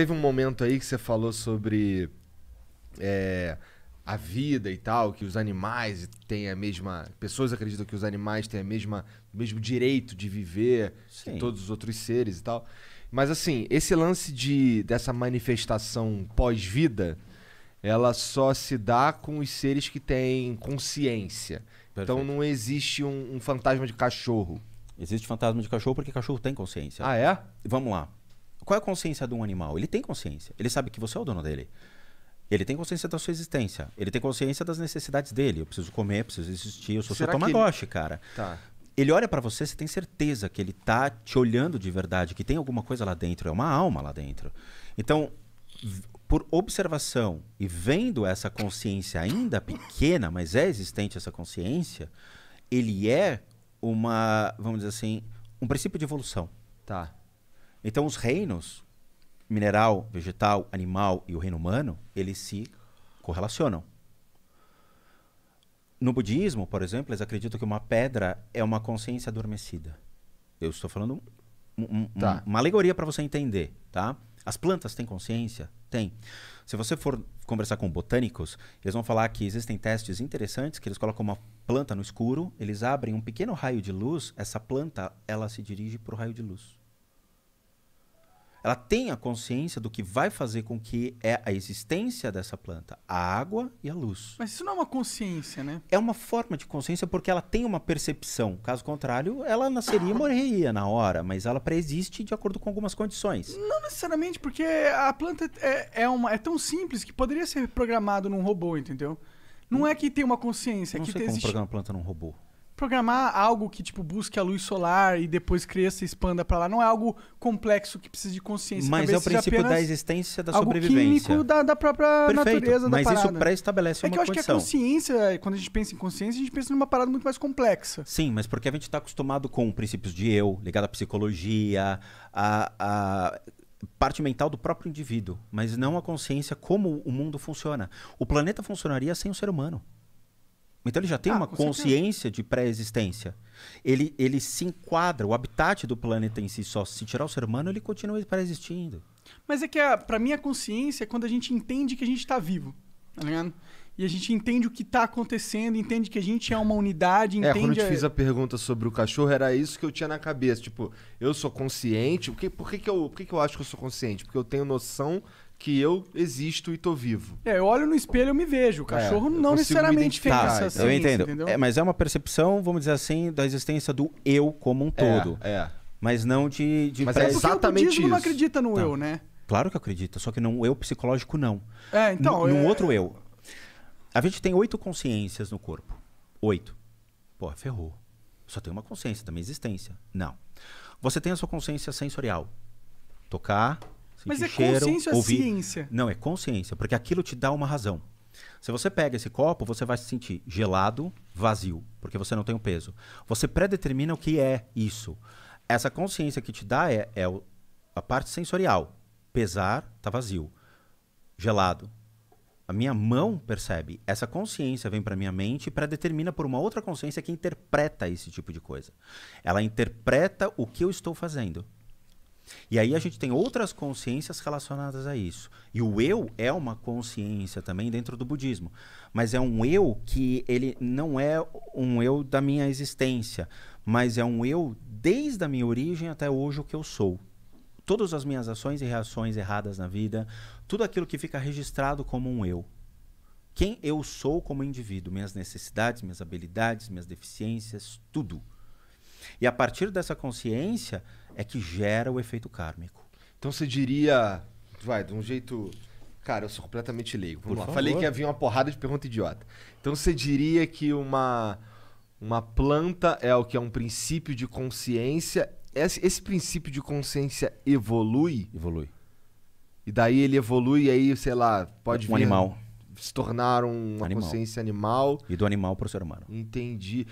teve um momento aí que você falou sobre é, a vida e tal, que os animais têm a mesma. Pessoas acreditam que os animais têm a mesma, o mesmo direito de viver Sim. que todos os outros seres e tal. Mas assim, esse lance de, dessa manifestação pós-vida, ela só se dá com os seres que têm consciência. Então, Perfeito. Então não existe um, um fantasma de cachorro. Existe fantasma de cachorro porque cachorro tem consciência. Ah, é? Vamos lá. Qual é a consciência de um animal? Ele tem consciência. Ele sabe que você é o dono dele. Ele tem consciência da sua existência. Ele tem consciência das necessidades dele. Eu preciso comer, preciso existir. Eu sou Será seu tamagotchi, ele... cara. Tá. Ele olha para você, você tem certeza que ele tá te olhando de verdade, que tem alguma coisa lá dentro, é uma alma lá dentro. Então, por observação e vendo essa consciência ainda pequena, mas é existente essa consciência, ele é uma, vamos dizer assim, um princípio de evolução. Tá. Então, os reinos mineral, vegetal, animal e o reino humano, eles se correlacionam. No budismo, por exemplo, eles acreditam que uma pedra é uma consciência adormecida. Eu estou falando um, tá. um, uma alegoria para você entender, tá? As plantas têm consciência? Tem. Se você for conversar com botânicos, eles vão falar que existem testes interessantes que eles colocam uma planta no escuro, eles abrem um pequeno raio de luz, essa planta, ela se dirige para o raio de luz ela tem a consciência do que vai fazer com que é a existência dessa planta, a água e a luz. Mas isso não é uma consciência, né? É uma forma de consciência porque ela tem uma percepção. Caso contrário, ela nasceria e morreria na hora, mas ela preexiste de acordo com algumas condições. Não necessariamente, porque a planta é, é, uma, é tão simples que poderia ser programado num robô, entendeu? Não, não é que tem uma consciência. É não é que sei como existe... programa planta num robô programar algo que, tipo, busque a luz solar e depois cresça e expanda para lá. Não é algo complexo que precisa de consciência. Mas é o princípio da existência da sobrevivência. químico da, da própria Perfeito, natureza da parada. Mas isso pré-estabelece é uma condição. É que eu condição. acho que a consciência, quando a gente pensa em consciência, a gente pensa numa parada muito mais complexa. Sim, mas porque a gente está acostumado com princípios de eu, ligado à psicologia, a, a parte mental do próprio indivíduo, mas não a consciência como o mundo funciona. O planeta funcionaria sem o ser humano. Então ele já tem ah, uma consciência certeza. de pré-existência. Ele, ele se enquadra, o habitat do planeta em si só. Se tirar o ser humano, ele continua pré-existindo. Mas é que, a, mim, a consciência é quando a gente entende que a gente está vivo. Tá ligado? E a gente entende o que está acontecendo, entende que a gente é uma unidade, entende... É, quando eu te fiz a pergunta sobre o cachorro, era isso que eu tinha na cabeça. Tipo, eu sou consciente. Por que, por que, que, eu, por que, que eu acho que eu sou consciente? Porque eu tenho noção que eu existo e tô vivo. É, eu olho no espelho e me vejo. O é, cachorro é, não necessariamente pensa tá, assim. Eu entendo. É, mas é uma percepção, vamos dizer assim, da existência do eu como um é, todo. É. é. Mas não de. de mas é exatamente o budismo isso. não acredita no tá. eu, né? Claro que acredita, só que não eu psicológico não. É, então. N num é- outro eu. A gente tem oito consciências no corpo. Oito. Pô, ferrou. Só tem uma consciência da minha existência. Não. Você tem a sua consciência sensorial. Tocar, mas é consciência ouvir. ou ciência? Não, é consciência, porque aquilo te dá uma razão. Se você pega esse copo, você vai se sentir gelado, vazio, porque você não tem o um peso. Você predetermina o que é isso. Essa consciência que te dá é, é a parte sensorial. Pesar, tá vazio. Gelado, a minha mão percebe, essa consciência vem para minha mente e predetermina por uma outra consciência que interpreta esse tipo de coisa. Ela interpreta o que eu estou fazendo. E aí a gente tem outras consciências relacionadas a isso. E o eu é uma consciência também dentro do budismo, mas é um eu que ele não é um eu da minha existência, mas é um eu desde a minha origem até hoje o que eu sou. Todas as minhas ações e reações erradas na vida, tudo aquilo que fica registrado como um eu. Quem eu sou como indivíduo, minhas necessidades, minhas habilidades, minhas deficiências, tudo. E a partir dessa consciência é que gera o efeito kármico. Então você diria, vai, de um jeito. Cara, eu sou completamente leigo. Vamos Por lá. Favor. Falei que havia uma porrada de pergunta idiota. Então você diria que uma, uma planta é o que é um princípio de consciência. Esse, esse princípio de consciência evolui? Evolui. E daí ele evolui e aí, sei lá, pode um vir... Um animal. Se tornar uma animal. consciência animal. E do animal para o ser humano. Entendi.